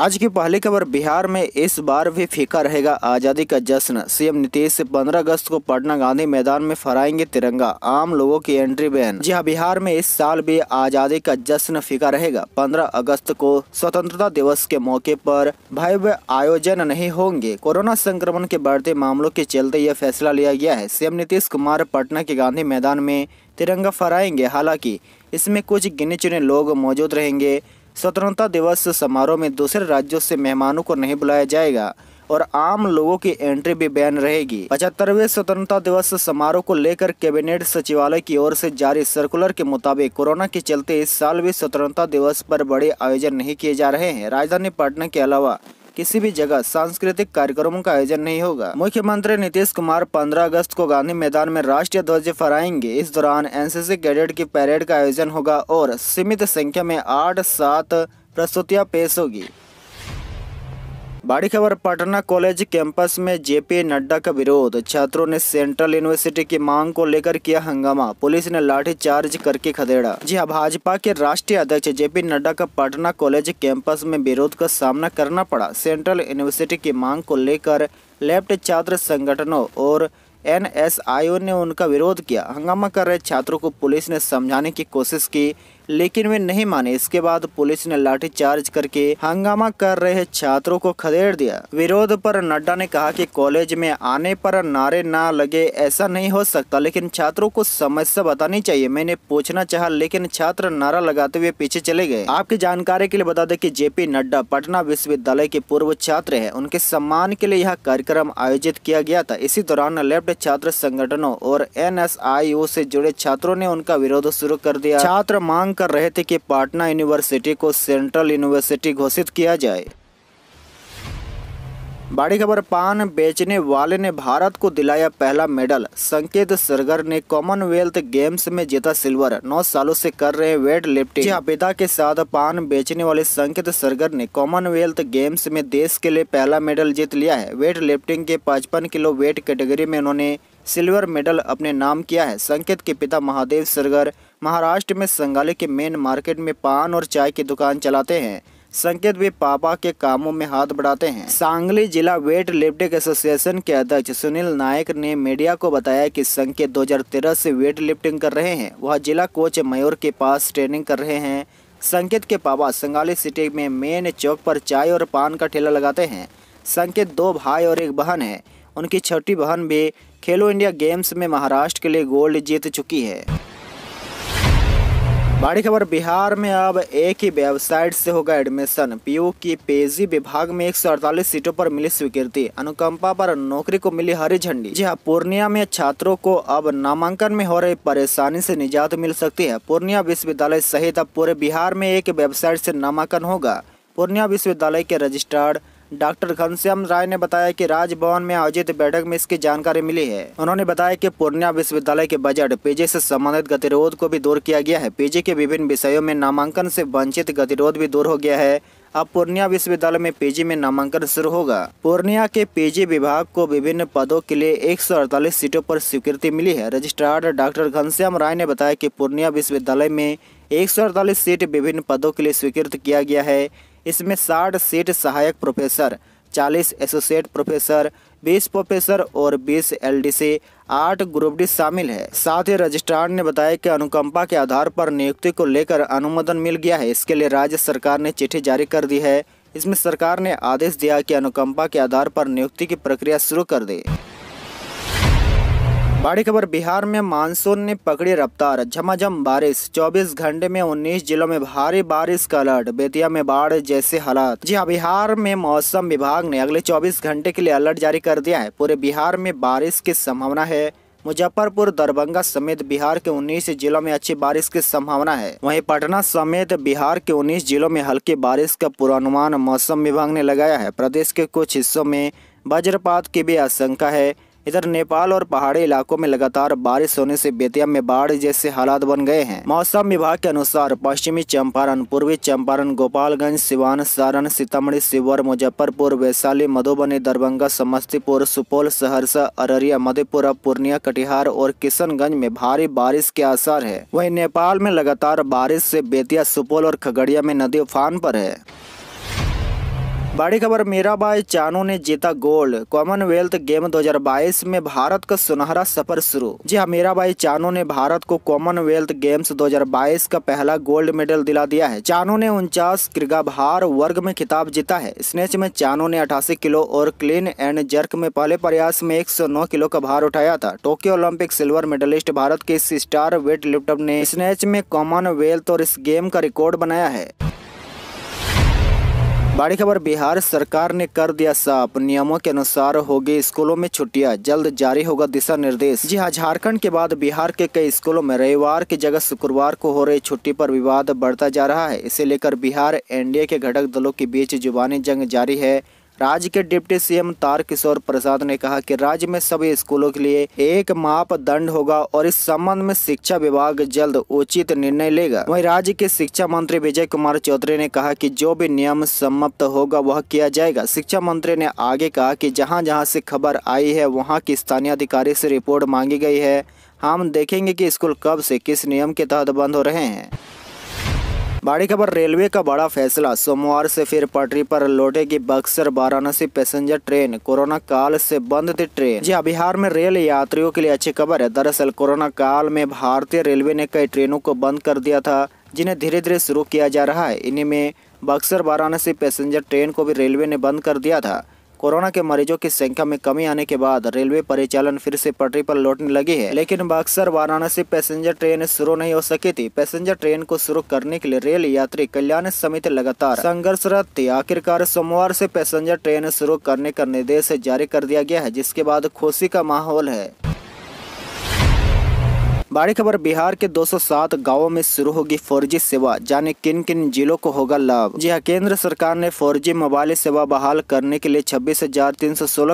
आज की पहली खबर बिहार में इस बार भी फीका रहेगा आज़ादी का जश्न सीएम नीतीश से 15 अगस्त को पटना गांधी मैदान में फहराएंगे तिरंगा आम लोगों की एंट्री बैन जी हाँ बिहार में इस साल भी आज़ादी का जश्न फीका रहेगा 15 अगस्त को स्वतंत्रता दिवस के मौके पर भव्य आयोजन नहीं होंगे कोरोना संक्रमण के बढ़ते मामलों के चलते यह फैसला लिया गया है सीएम नीतीश कुमार पटना के गांधी मैदान में तिरंगा फहराएंगे हालांकि इसमें कुछ गिने चुने लोग मौजूद रहेंगे स्वतंत्रता दिवस समारोह में दूसरे राज्यों से मेहमानों को नहीं बुलाया जाएगा और आम लोगों की एंट्री भी बैन रहेगी पचहत्तरवे स्वतंत्रता दिवस समारोह को लेकर कैबिनेट सचिवालय की ओर से जारी सर्कुलर के मुताबिक कोरोना के चलते इस साल भी स्वतंत्रता दिवस पर बड़े आयोजन नहीं किए जा रहे हैं राजधानी पटना के अलावा किसी भी जगह सांस्कृतिक कार्यक्रमों का आयोजन नहीं होगा मुख्यमंत्री नीतीश कुमार 15 अगस्त को गांधी मैदान में राष्ट्रीय ध्वज फहराएंगे इस दौरान एनसीसी कैडेट की परेड का आयोजन होगा और सीमित संख्या में आठ सात प्रस्तुतियाँ पेश होगी बड़ी खबर पटना कॉलेज कैंपस में जेपी नड्डा का विरोध छात्रों ने सेंट्रल यूनिवर्सिटी की मांग को लेकर किया हंगामा पुलिस ने लाठी चार्ज करके खदेड़ा जी हाँ भाजपा के राष्ट्रीय अध्यक्ष जेपी नड्डा का पटना कॉलेज कैंपस में विरोध का सामना करना पड़ा सेंट्रल यूनिवर्सिटी की मांग को लेकर लेफ्ट छात्र संगठनों और एन एस ने उनका विरोध किया हंगामा कर रहे छात्रों को पुलिस ने समझाने की कोशिश की लेकिन वे नहीं माने इसके बाद पुलिस ने लाठी चार्ज करके हंगामा कर रहे छात्रों को खदेड़ दिया विरोध पर नड्डा ने कहा कि कॉलेज में आने पर नारे ना लगे ऐसा नहीं हो सकता लेकिन छात्रों को समस्या बतानी चाहिए मैंने पूछना चाह लेकिन छात्र नारा लगाते हुए पीछे चले गए आपकी जानकारी के लिए बता दे की जेपी नड्डा पटना विश्वविद्यालय के पूर्व छात्र है उनके सम्मान के लिए यह कार्यक्रम आयोजित किया गया था इसी दौरान लेफ्ट छात्र संगठनों और एन से जुड़े छात्रों ने उनका विरोध शुरू कर दिया छात्र मांग कर रहे थे कि पाटना यूनिवर्सिटी को सेंट्रल यूनिवर्सिटी घोषित किया जाए बड़ी खबर पान बेचने वाले ने भारत को दिलाया पहला मेडल संकेत सरगर ने कॉमनवेल्थ गेम्स में जीता सिल्वर नौ सालों से कर रहे वेट लिफ्टिंग पिता हाँ, के साथ पान बेचने वाले संकेत सरगर ने कॉमनवेल्थ गेम्स में देश के लिए पहला मेडल जीत लिया है वेट लिफ्टिंग के 55 किलो वेट कैटेगरी में उन्होंने सिल्वर मेडल अपने नाम किया है संकेत के पिता महादेव सरगर महाराष्ट्र में संगाले के मेन मार्केट में पान और चाय की दुकान चलाते हैं संकेत भी पापा के कामों में हाथ बढ़ाते हैं सांगली जिला वेट लिफ्टिंग एसोसिएशन के अध्यक्ष सुनील नायक ने मीडिया को बताया कि संकेत 2013 से वेट लिफ्टिंग कर रहे हैं वह जिला कोच मयूर के पास ट्रेनिंग कर रहे हैं संकेत के पापा संगाली सिटी में मेन चौक पर चाय और पान का ठेला लगाते हैं संकेत दो भाई और एक बहन है उनकी छोटी बहन भी खेलो इंडिया गेम्स में महाराष्ट्र के लिए गोल्ड जीत चुकी है बड़ी खबर बिहार में अब एक ही वेबसाइट से होगा एडमिशन पीयू की पेजी विभाग में एक सीटों पर मिली स्वीकृति अनुकंपा पर नौकरी को मिली हरी झंडी जी हाँ पूर्णिया में छात्रों को अब नामांकन में हो रही परेशानी से निजात मिल सकती है पूर्णिया विश्वविद्यालय सहित अब पूरे बिहार में एक वेबसाइट से नामांकन होगा पूर्णिया विश्वविद्यालय के रजिस्ट्रार डॉक्टर घनश्याम राय ने बताया कि राजभवन में आयोजित बैठक में इसकी जानकारी मिली है उन्होंने बताया कि पूर्णिया विश्वविद्यालय के बजट पीजी से संबंधित गतिरोध को भी दूर किया गया है पीजी के विभिन्न विषयों में नामांकन से वंचित गतिरोध भी दूर हो गया है अब पूर्णिया विश्वविद्यालय में पीजी में नामांकन शुरू होगा पूर्णिया के पीजी विभाग को विभिन्न पदों के लिए 148 सीटों पर स्वीकृति मिली है रजिस्ट्रार डॉक्टर घनश्याम राय ने बताया कि पूर्णिया विश्वविद्यालय में 148 सीट विभिन्न पदों के लिए स्वीकृत किया गया है इसमें साठ सीट सहायक प्रोफेसर चालीस एसोसिएट प्रोफेसर बीस प्रोफेसर और बीस एल डी सी आठ ग्रुप डी शामिल है साथ ही रजिस्ट्रार ने बताया कि अनुकंपा के आधार पर नियुक्ति को लेकर अनुमोदन मिल गया है इसके लिए राज्य सरकार ने चिट्ठी जारी कर दी है इसमें सरकार ने आदेश दिया कि अनुकंपा के आधार पर नियुक्ति की प्रक्रिया शुरू कर दी बड़ी खबर बिहार में मानसून ने पकड़ी रफ्तार झमाझम बारिश 24 घंटे में 19 जिलों में भारी बारिश का अलर्ट बेतिया में बाढ़ जैसे हालात जी हाँ बिहार में मौसम विभाग ने अगले 24 घंटे के लिए अलर्ट जारी कर दिया है पूरे बिहार में बारिश की संभावना है मुजफ्फरपुर दरभंगा समेत बिहार के 19 जिलों में अच्छी बारिश की संभावना है वहीं पटना समेत बिहार के 19 जिलों में हल्की बारिश का पूर्वानुमान मौसम विभाग ने लगाया है प्रदेश के कुछ हिस्सों में वज्रपात की भी आशंका है इधर नेपाल और पहाड़ी इलाकों में लगातार बारिश होने से बेतिया में बाढ़ जैसे हालात बन गए हैं मौसम विभाग के अनुसार पश्चिमी चंपारण पूर्वी चंपारण गोपालगंज सिवान सारण सीतामढ़ी सिवर मुजफ्फरपुर वैशाली मधुबनी दरभंगा समस्तीपुर सुपौल सहरसा अररिया मधेपुरा पूर्णिया कटिहार और किशनगंज में भारी बारिश के आसार है वही नेपाल में लगातार बारिश ऐसी बेतिया सुपौल और खगड़िया में नदी उफान पर है बड़ी खबर मीराबाई चानू ने जीता गोल्ड कॉमनवेल्थ गेम 2022 में भारत का सुनहरा सफर शुरू जी हाँ मीराबाई चानू ने भारत को कॉमनवेल्थ गेम्स 2022 का पहला गोल्ड मेडल दिला दिया है चानू ने उनचास क्रिगाभार वर्ग में खिताब जीता है स्नेच में चानू ने अठासी किलो और क्लीन एंड जर्क में पहले प्रयास में एक किलो का भार उठाया था Tokyo Olympic silver medallist Bharat के स्टार वेट लिफ्टर ने स्नेच में कॉमनवेल्थ और इस गेम का रिकॉर्ड बनाया है बड़ी खबर बिहार सरकार ने कर दिया साफ नियमों के अनुसार होगी स्कूलों में छुट्टियां जल्द जारी होगा दिशा निर्देश जी हाँ झारखंड के बाद बिहार के कई स्कूलों में रविवार की जगह शुक्रवार को हो रही छुट्टी पर विवाद बढ़ता जा रहा है इसे लेकर बिहार एनडीए के घटक दलों के बीच जुबानी जंग जारी है राज्य के डिप्टी सीएम तार किशोर प्रसाद ने कहा कि राज्य में सभी स्कूलों के लिए एक मापदंड होगा और इस संबंध में शिक्षा विभाग जल्द उचित निर्णय लेगा वहीं राज्य के शिक्षा मंत्री विजय कुमार चौधरी ने कहा कि जो भी नियम समाप्त होगा वह किया जाएगा शिक्षा मंत्री ने आगे कहा कि जहां जहां से खबर आई है वहाँ की स्थानीय अधिकारी से रिपोर्ट मांगी गई है हम देखेंगे की स्कूल कब से किस नियम के तहत बंद हो रहे हैं बड़ी खबर रेलवे का बड़ा फैसला सोमवार से फिर पटरी पर लौटेगी Buxar Varanasi passenger train corona काल से बंद थी ट्रेन जी हाँ, बिहार में रेल यात्रियों के लिए अच्छी खबर है दरअसल कोरोना काल में भारतीय रेलवे ने कई ट्रेनों को बंद कर दिया था जिन्हें धीरे धीरे शुरू किया जा रहा है इन्हीं में बक्सर वाराणसी पैसेंजर ट्रेन को भी रेलवे ने बंद कर दिया था कोरोना के मरीजों की संख्या में कमी आने के बाद रेलवे परिचालन फिर से पटरी पर लौटने लगी है लेकिन बक्सर वाराणसी पैसेंजर ट्रेन शुरू नहीं हो सकी थी पैसेंजर ट्रेन को शुरू करने के लिए रेल यात्री कल्याण समिति लगातार संघर्षरत थी आखिरकार सोमवार से पैसेंजर ट्रेन शुरू करने का निर्देश जारी कर दिया गया है जिसके बाद खुशी का माहौल है बड़ी खबर बिहार के 207 गांवों में शुरू होगी फोर सेवा जाने किन किन जिलों को होगा लाभ जी हाँ केंद्र सरकार ने फोर मोबाइल सेवा बहाल करने के लिए छब्बीस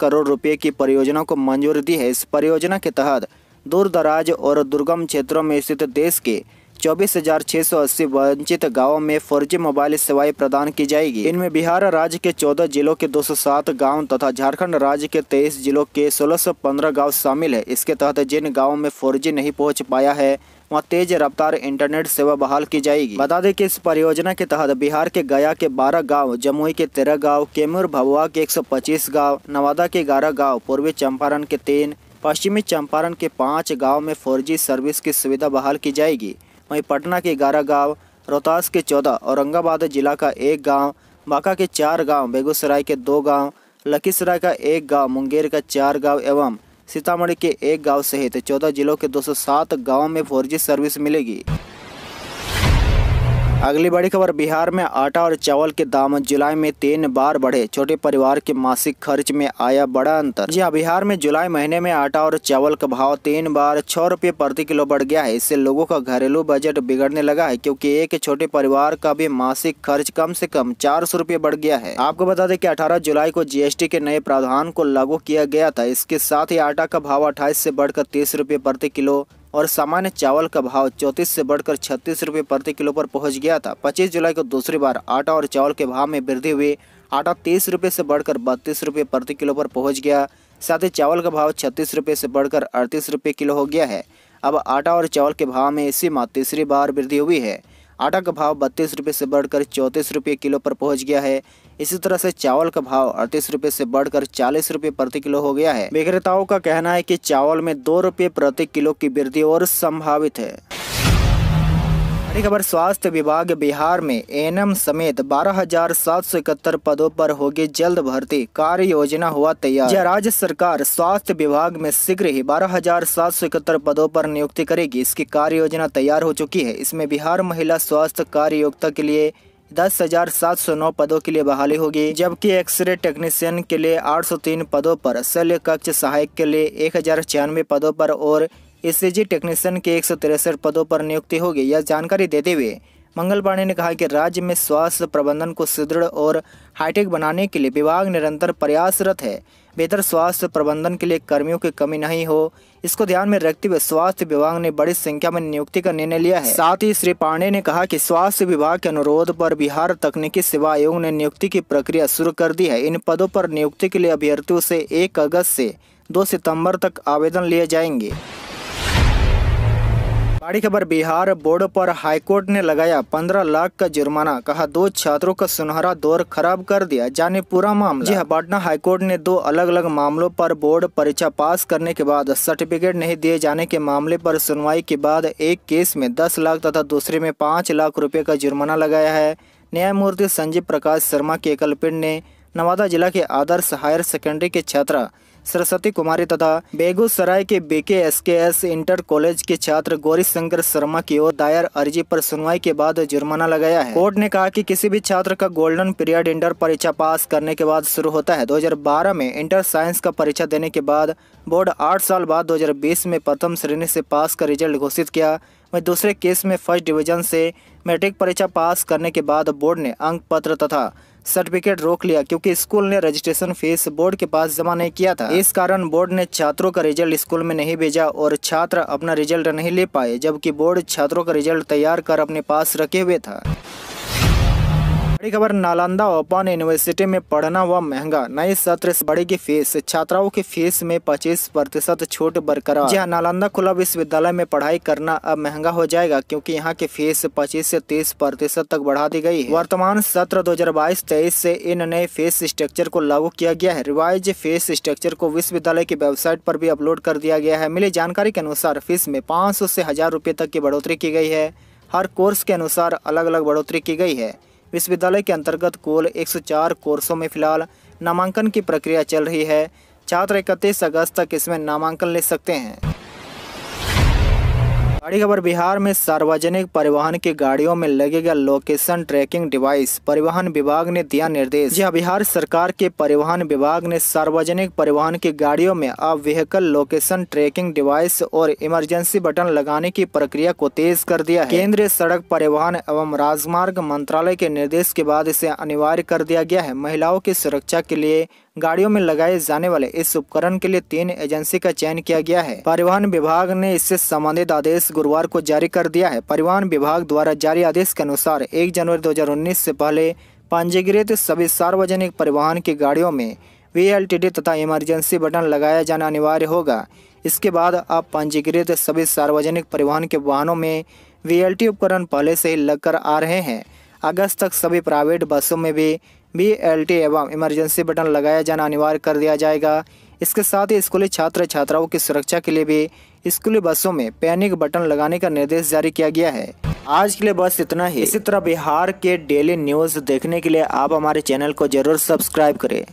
करोड़ रुपए की परियोजना को मंजूरी दी है इस परियोजना के तहत दूर दराज और दुर्गम क्षेत्रों में स्थित देश के चौबीस हजार छह सौ अस्सी वंचित गाँव में जी मोबाइल सेवाएं प्रदान की जाएगी इनमें बिहार राज्य के चौदह जिलों के दो सौ सात गाँव तथा झारखंड राज्य के तेईस जिलों के सोलह सौ पंद्रह गाँव शामिल है इसके तहत जिन गाँव में फोर नहीं पहुँच पाया है वहाँ तेज रफ्तार इंटरनेट सेवा बहाल की जाएगी बता दें कि इस परियोजना के तहत बिहार के गया के 12 गांव, जमुई के 13 गांव, कैमूर भभुआ के 125 गांव, नवादा के 11 गांव, पूर्वी चंपारण के तीन पश्चिमी चंपारण के पाँच गाँव में फोर सर्विस की सुविधा बहाल की जाएगी वहीं पटना के ग्यारह गाँव रोहतास के चौदह औरंगाबाद जिला का एक गाँव बांका के चार गाँव बेगूसराय के दो गाँव लखीसराय का एक गाँव मुंगेर का चार गाँव एवं सीतामढ़ी के एक गांव सहित चौदह जिलों के सात गांवों में फोर सर्विस मिलेगी अगली बड़ी खबर बिहार में आटा और चावल के दाम जुलाई में तीन बार बढ़े छोटे परिवार के मासिक खर्च में आया बड़ा अंतर जी हाँ, बिहार में जुलाई महीने में आटा और चावल का भाव तीन बार छह रुपये प्रति किलो बढ़ गया है इससे लोगों का घरेलू बजट बिगड़ने लगा है क्योंकि एक छोटे परिवार का भी मासिक खर्च कम से कम चार सौ बढ़ गया है आपको बता दें कि अठारह जुलाई को जी के नए प्रावधान को लागू किया गया था इसके साथ ही आटा का भाव अट्ठाईस से बढ़कर तीस रुपये प्रति किलो और सामान्य चावल का भाव चौंतीस से बढ़कर छत्तीस रुपये प्रति किलो पर पहुंच गया था 25 जुलाई को दूसरी बार आटा और चावल के भाव में वृद्धि हुई आटा तीस रुपये से बढ़कर बत्तीस रुपये प्रति किलो पर पहुंच गया साथ ही चावल का भाव छत्तीस रुपये से बढ़कर अड़तीस रुपये किलो हो गया है अब आटा और चावल के भाव में इसी माह तीसरी बार वृद्धि हुई है आटा का भाव बत्तीस रुपये से बढ़कर चौंतीस रुपये किलो पर पहुंच गया है इसी तरह से चावल का भाव अड़तीस रुपये से बढ़कर चालीस रुपये प्रति किलो हो गया है विक्रेताओं का कहना है कि चावल में दो रुपये प्रति किलो की वृद्धि और संभावित है बड़ी खबर स्वास्थ्य विभाग बिहार में एनएम समेत बारह हजार सात सौ इकहत्तर पदों पर होगी जल्द भर्ती कार्य योजना हुआ तैयार राज्य सरकार स्वास्थ्य विभाग में शीघ्र ही बारह हजार सात सौ इकहत्तर पदों पर नियुक्ति करेगी इसकी कार्य योजना तैयार हो चुकी है इसमें बिहार महिला स्वास्थ्य कार्य योग्यता के लिए दस हजार सात सौ नौ पदों के लिए बहाली होगी जबकि एक्सरे टेक्नीशियन के लिए आठ सौ तीन पदों पर शल्य कक्ष सहायक के लिए एक हजार छियानवे पदों पर और एसएजी टेक्नीशियन के एक पदों पर नियुक्ति होगी यह जानकारी देते हुए मंगल पांडे ने कहा कि राज्य में स्वास्थ्य प्रबंधन को सुदृढ़ और हाईटेक बनाने के लिए विभाग निरंतर प्रयासरत है बेहतर स्वास्थ्य प्रबंधन के लिए कर्मियों की कमी नहीं हो इसको ध्यान में रखते हुए स्वास्थ्य विभाग ने बड़ी संख्या में नियुक्ति का निर्णय लिया है साथ ही श्री पांडे ने कहा कि स्वास्थ्य विभाग के अनुरोध पर बिहार तकनीकी सेवा आयोग ने नियुक्ति की प्रक्रिया शुरू कर दी है इन पदों पर नियुक्ति के लिए अभ्यर्थियों से एक अगस्त से दो सितम्बर तक आवेदन लिए जाएंगे बड़ी खबर बिहार बोर्ड पर हाईकोर्ट ने लगाया पंद्रह लाख का जुर्माना कहा दो छात्रों का सुनहरा दौर खराब कर दिया जाने पूरा मामला जी हाँ, पटना हाईकोर्ट ने दो अलग अलग मामलों पर बोर्ड परीक्षा पास करने के बाद सर्टिफिकेट नहीं दिए जाने के मामले पर सुनवाई के बाद एक केस में दस लाख तथा दूसरे में पाँच लाख रुपये का जुर्माना लगाया है न्यायमूर्ति संजीव प्रकाश शर्मा की एकल ने नवादा जिला के आदर्श हायर सेकेंडरी के छात्रा सरस्वती कुमारी तथा बेगूसराय के बीके एसकेएस इंटर कॉलेज के छात्र गौरी शंकर शर्मा की ओर दायर अर्जी पर सुनवाई के बाद जुर्माना लगाया है कोर्ट ने कहा कि किसी भी छात्र का गोल्डन पीरियड इंटर परीक्षा पास करने के बाद शुरू होता है 2012 में इंटर साइंस का परीक्षा देने के बाद बोर्ड आठ साल बाद दो में प्रथम श्रेणी से पास का रिजल्ट घोषित किया वही दूसरे केस में फर्स्ट डिविजन से मैट्रिक परीक्षा पास करने के बाद बोर्ड ने अंक पत्र तथा सर्टिफिकेट रोक लिया क्योंकि स्कूल ने रजिस्ट्रेशन फीस बोर्ड के पास जमा नहीं किया था इस कारण बोर्ड ने छात्रों का रिजल्ट स्कूल में नहीं भेजा और छात्र अपना रिजल्ट नहीं ले पाए जबकि बोर्ड छात्रों का रिजल्ट तैयार कर अपने पास रखे हुए था बड़ी खबर नालंदा ओपन यूनिवर्सिटी में पढ़ना हुआ महंगा नए सत्र बड़ी की फीस छात्राओं की फीस में 25 प्रतिशत छूट बरकरार जहां नालंदा खुला विश्वविद्यालय में पढ़ाई करना अब महंगा हो जाएगा क्योंकि यहां की फीस 25 से 30 प्रतिशत तक बढ़ा दी गई है वर्तमान सत्र 2022 तेईस से इन नए फीस स्ट्रक्चर को लागू किया गया है रिवाइज फीस स्ट्रक्चर को विश्वविद्यालय की वेबसाइट पर भी अपलोड कर दिया गया है मिली जानकारी के अनुसार फीस में पाँच से हजार रूपए तक की बढ़ोतरी की गई है हर कोर्स के अनुसार अलग अलग बढ़ोतरी की गई है विश्वविद्यालय के अंतर्गत कुल 104 कोर्सों में फिलहाल नामांकन की प्रक्रिया चल रही है छात्र इकतीस अगस्त तक इसमें नामांकन ले सकते हैं बड़ी खबर बिहार में सार्वजनिक परिवहन की गाड़ियों में लगेगा लोकेशन ट्रैकिंग डिवाइस परिवहन विभाग ने दिया निर्देश यह हाँ, बिहार सरकार के परिवहन विभाग ने सार्वजनिक परिवहन की गाड़ियों में अब व्हीकल लोकेशन ट्रैकिंग डिवाइस और इमरजेंसी बटन लगाने की प्रक्रिया को तेज कर दिया है केंद्रीय सड़क परिवहन एवं राजमार्ग मंत्रालय के निर्देश के बाद इसे अनिवार्य कर दिया गया है महिलाओं की सुरक्षा के लिए गाड़ियों में लगाए जाने वाले इस उपकरण के लिए तीन एजेंसी का चयन किया गया है परिवहन विभाग ने इससे संबंधित आदेश गुरुवार को जारी कर दिया है परिवहन विभाग द्वारा जारी आदेश के अनुसार एक जनवरी दो से पहले पंजीकृत सभी सार्वजनिक परिवहन की गाड़ियों में वी तथा इमरजेंसी बटन लगाया जाना अनिवार्य होगा इसके बाद अब पंजीकृत सभी सार्वजनिक परिवहन के वाहनों में वी उपकरण पहले से ही लगकर आ रहे हैं अगस्त तक सभी प्राइवेट बसों में भी बी एल टी एवं इमरजेंसी बटन लगाया जाना अनिवार्य कर दिया जाएगा इसके साथ ही स्कूली छात्र छात्राओं की सुरक्षा के लिए भी स्कूली बसों में पैनिक बटन लगाने का निर्देश जारी किया गया है आज के लिए बस इतना ही इसी तरह बिहार के डेली न्यूज़ देखने के लिए आप हमारे चैनल को जरूर सब्सक्राइब करें